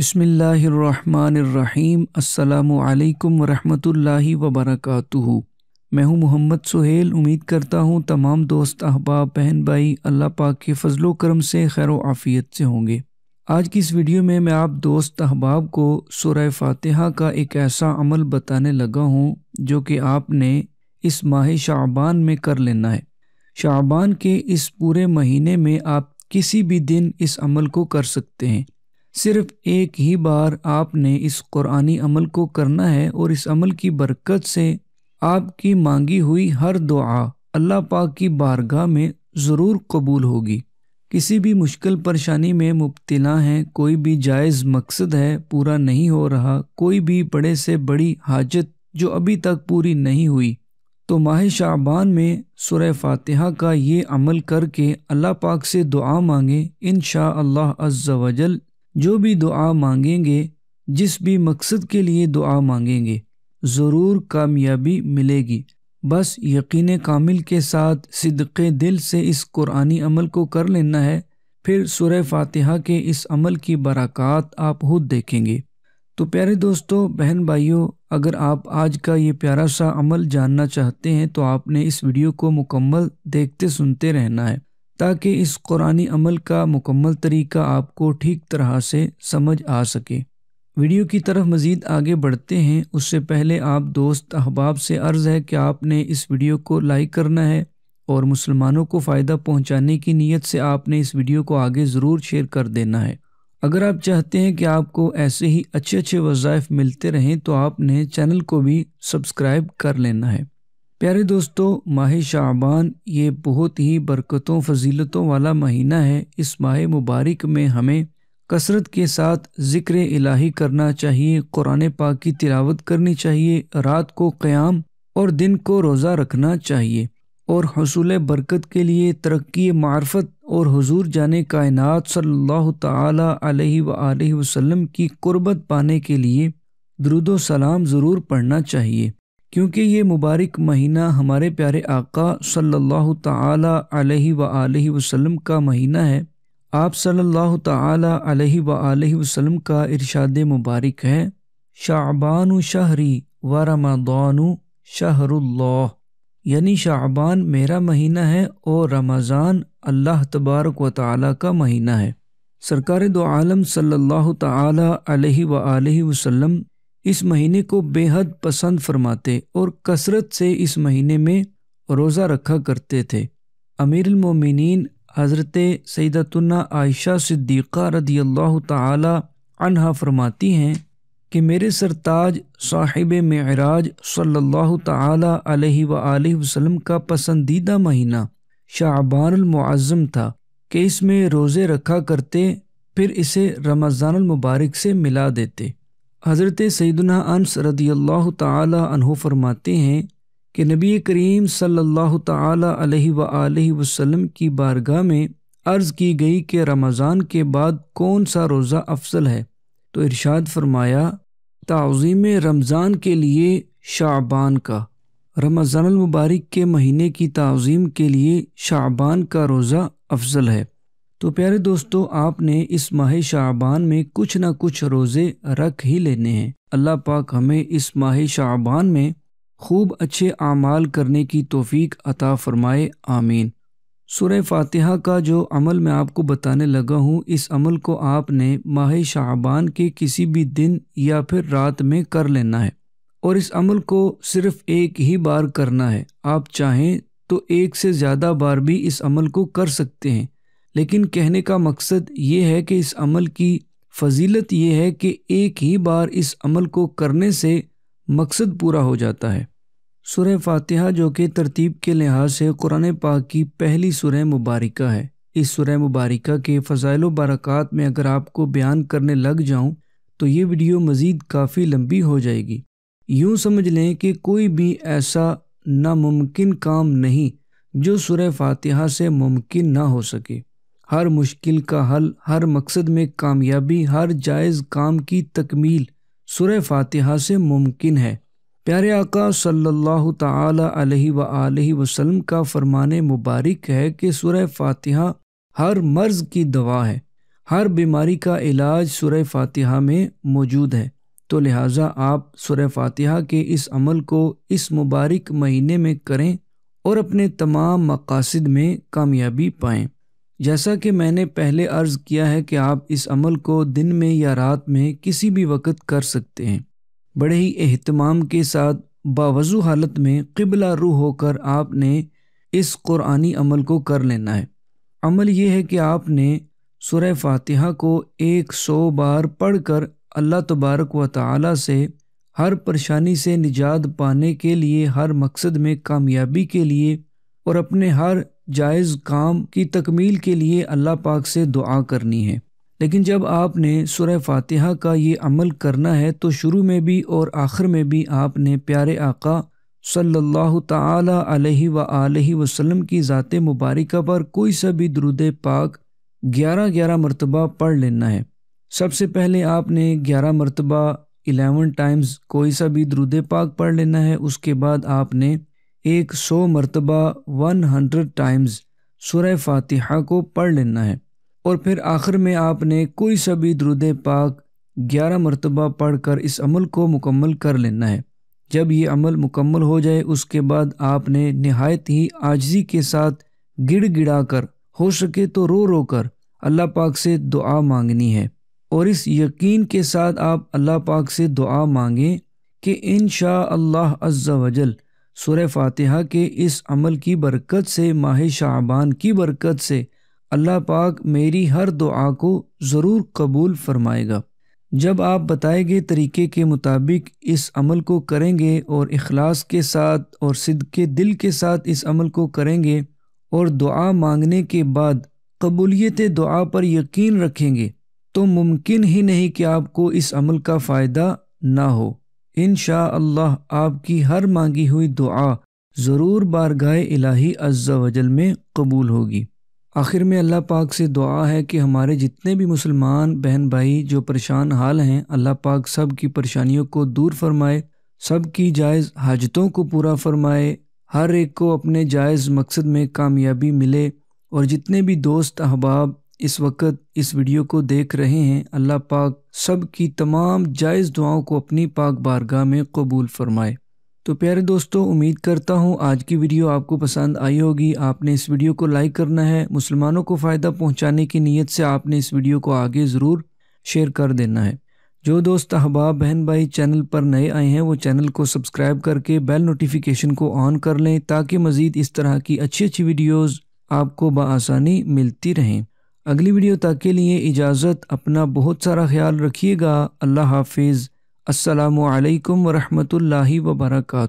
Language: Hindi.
बिसमीम् अल्लाम वरहमतुल्लाहि वबरकातुहु मैं हूं मोहम्मद सुहेल उम्मीद करता हूं तमाम दोस्त अहबाब बहन भाई अल्लाह पाक के फजलो करम से खैर आफ़ियत से होंगे आज की इस वीडियो में मैं आप दोस्त अहबाब को सुरह फ़ातिहा का एक ऐसा अमल बताने लगा हूं जो कि आपने इस माह शाबान में कर लेना है शाबान के इस पूरे महीने में आप किसी भी दिन इस अमल को कर सकते हैं सिर्फ एक ही बार आपने इस कुरानी अमल को करना है और इस अमल की बरकत से आपकी मांगी हुई हर दुआ अल्लाह पाक की बारगाह में ज़रूर कबूल होगी किसी भी मुश्किल परेशानी में मुबतला हैं कोई भी जायज़ मकसद है पूरा नहीं हो रहा कोई भी बड़े से बड़ी हाजत जो अभी तक पूरी नहीं हुई तो माह शाबान में सुरह फातिहा का ये अमल करके अल्लाह पाक से दुआ मांगे इन शाह अल्लाह वजल जो भी दुआ मांगेंगे जिस भी मकसद के लिए दुआ मांगेंगे ज़रूर कामयाबी मिलेगी बस यकीन कामिल के साथ सिदक़ दिल से इस कुरानी अमल को कर लेना है फिर सुरह फातिहा के इस अमल की बरक़ात आप खुद देखेंगे तो प्यारे दोस्तों बहन भाइयों अगर आप आज का ये प्यारा सा अमल जानना चाहते हैं तो आपने इस वीडियो को मुकम्मल देखते सुनते रहना है ताकि इस कुरानी अमल का मुकम्मल तरीका आपको ठीक तरह से समझ आ सके वीडियो की तरफ मज़ीद आगे बढ़ते हैं उससे पहले आप दोस्त अहबाब से अर्ज़ है कि आपने इस वीडियो को लाइक करना है और मुसलमानों को फ़ायदा पहुंचाने की नीयत से आपने इस वीडियो को आगे ज़रूर शेयर कर देना है अगर आप चाहते हैं कि आपको ऐसे ही अच्छे अच्छे वज़ाइफ मिलते रहें तो आपने चैनल को भी सब्सक्राइब कर लेना है प्यारे दोस्तों माह शाबान ये बहुत ही बरकतों फजीलतों वाला महीना है इस माह मुबारक में हमें कसरत के साथ ज़िक्र इलाही करना चाहिए कुरान पाक की तिलावत करनी चाहिए रात को क़याम और दिन को रोज़ा रखना चाहिए और हसूल बरकत के लिए तरक्की मार्फत और हजूर जाने कायनात सल्लल्लाहु ताला अलैहि वसल्लम की कुर्बत पाने के लिए दरुदो सलाम ज़रूर पढ़ना चाहिए क्योंकि ये मुबारक महीना हमारे प्यारे आका सल्लल्लाहु ताला अलैहि व वसल्लम का महीना है आप सल्लल्लाहु ताला अलैहि व वसल्लम का इरशाद मुबारक है शाबान शहरी व रमदान शहरुल्लाह यानी शाबान मेरा महीना है और रमज़ान अल्लाह तबारक व ताली का महीना है सरकार दो आलम सल्लल्लाहु ताला अलैहि व आलि वसल्लम इस महीने को बेहद पसंद फरमाते और कसरत से इस महीने में रोज़ा रखा करते थे अमीरमिन हज़रत सैदतना आयशा सिद्दीक़ा रदी अल्लाह तहा फरमाती हैं कि मेरे सरताज साहिब मराज सल्लल्लाहु ताला अलैहि वसल्लम का पसंदीदा महीना शाहबानमज़म था कि इसमें रोज़े रखा करते फिर इसे रमज़ानमबारक से मिला देते हज़रत सैदना अनस रदी अल्लाह तहु फरमाते हैं कि नबी करीम सल्लल्लाहु अलैहि वसल्लम की बारगाह में अर्ज़ की गई कि रमज़ान के बाद कौन सा रोज़ा अफजल है तो इरशाद फरमाया तज़ीम रमज़ान के लिए शाबान का रमज़ानमबारक के महीने की तज़ीम के लिए शाबान का रोज़ा अफजल है तो प्यारे दोस्तों आपने इस माह शाहबान में कुछ ना कुछ रोज़े रख ही लेने हैं अल्लाह पाक हमें इस माह शाहबान में खूब अच्छे आमाल करने की तोफ़ीक अता फ़रमाए आमीन सुर फातिहा का जो अमल मैं आपको बताने लगा हूँ इस अमल को आपने माह शाहबान के किसी भी दिन या फिर रात में कर लेना है और इस अमल को सिर्फ़ एक ही बार करना है आप चाहें तो एक से ज़्यादा बार भी इस अमल को कर सकते हैं लेकिन कहने का मकसद ये है कि इस अमल की फजीलत यह है कि एक ही बार इस अमल को करने से मकसद पूरा हो जाता है सुरह फातिहा जो कि तरतीब के लिहाज से कुरान पाक की पहली सुरह मुबारका है इस सुरह मुबारका के फ़जाइल बरक़ात में अगर आपको बयान करने लग जाऊं तो ये वीडियो मज़ीद काफ़ी लंबी हो जाएगी यूँ समझ लें कि कोई भी ऐसा नामुमकिन काम नहीं जो सुरह फातिहा से मुमकिन ना हो सके हर मुश्किल का हल हर मकसद में कामयाबी हर जायज़ काम की तकमील सुरह फातिहा से मुमकिन है प्यारे आका सल्लल्लाहु ताला अलैहि व वसल्लम का फरमान मुबारक है कि सुरह फातिहा हर मर्ज की दवा है हर बीमारी का इलाज सुरह फातिहा में मौजूद है तो लिहाजा आप सुरह फातिहा के इस अमल को इस मुबारक महीने में करें और अपने तमाम मकासद में कामयाबी पाएँ जैसा कि मैंने पहले अर्ज़ किया है कि आप इस अमल को दिन में या रात में किसी भी वक़्त कर सकते हैं बड़े ही अहतमाम के साथ बावजू हालत में किबला रू होकर आपने इस क़ुरानी अमल को कर लेना है अमल यह है कि आपने सुरह फातिहा को एक सौ बार पढ़ कर अल्लाह तबारक व ताली से हर परेशानी से निजात पाने के लिए हर मकसद में कामयाबी के लिए और अपने हर जायज़ काम की तकमील के लिए अल्लाह पाक से दुआ करनी है लेकिन जब आपने सुरह फातिहा का ये अमल करना है तो शुरू में भी और आखिर में भी आपने प्यारे आका सल्लल्लाहु ताला अलैहि व आलि वसल्लम की ज़ात मुबारक पर कोई सा भी दरुद पाक ग्यारह ग्यारह मरतबा पढ़ लेना है सबसे पहले आपने ग्यारह मरतबा एलेवन टाइम्स कोई सा भी दरुद पाक पढ़ लेना है उसके बाद आपने एक सौ मरतबा वन हंड्रेड टाइम्स सुरह फातिहा को पढ़ लेना है और फिर आखिर में आपने कोई सा भी द्रुद पाक ग्यारह मरतबा पढ़ कर इस अमल को मुकम्मल कर लेना है जब ये अमल मुकम्मल हो जाए उसके बाद आपने नहायत ही आजजी के साथ गिड़ गिड़ा कर हो सके तो रो रो कर अल्लाह पाक से दुआ मांगनी है और इस यकीन के साथ आप अल्लाह पाक से दुआ मांगें कि इन शाह अल्लाह अज्जा वजल सूर्य फातिहा के इस अमल की बरकत से माह शाबान की बरकत से अल्लाह पाक मेरी हर दुआ को ज़रूर कबूल फरमाएगा जब आप बताए गए तरीके के मुताबिक इस अमल को करेंगे और अखलास के साथ और सिद्ध के दिल के साथ इस अमल को करेंगे और दुआ मांगने के बाद कबूलियत दुआ पर यकीन रखेंगे तो मुमकिन ही नहीं कि आपको इस अमल का फ़ायदा ना हो इन अल्लाह आपकी हर मांगी हुई दुआ ज़रूर बारगाह इलाही अज्जा वजल में कबूल होगी आखिर में अल्लाह पाक से दुआ है कि हमारे जितने भी मुसलमान बहन भाई जो परेशान हाल हैं अल्लाह पाक सब की परेशानियों को दूर फरमाए सब की जायज़ हाजतों को पूरा फरमाए हर एक को अपने जायज़ मकसद में कामयाबी मिले और जितने भी दोस्त अहबाब इस वक्त इस वीडियो को देख रहे हैं अल्लाह पाक सब की तमाम जायज़ दुआओं को अपनी पाक बारगाह में कबूल फरमाए तो प्यारे दोस्तों उम्मीद करता हूँ आज की वीडियो आपको पसंद आई होगी आपने इस वीडियो को लाइक करना है मुसलमानों को फ़ायदा पहुँचाने की नीयत से आपने इस वीडियो को आगे ज़रूर शेयर कर देना है जो दोस्त अहबाब बहन भाई चैनल पर नए आए हैं वो चैनल को सब्सक्राइब करके बेल नोटिफिकेशन को ऑन कर लें ताकि मज़ीद इस तरह की अच्छी अच्छी वीडियोज़ आपको बसानी मिलती रहें अगली वीडियो तक के लिए इजाज़त अपना बहुत सारा ख्याल रखिएगा अल्लाह हाफिज़ असलकम वरहमल वर्का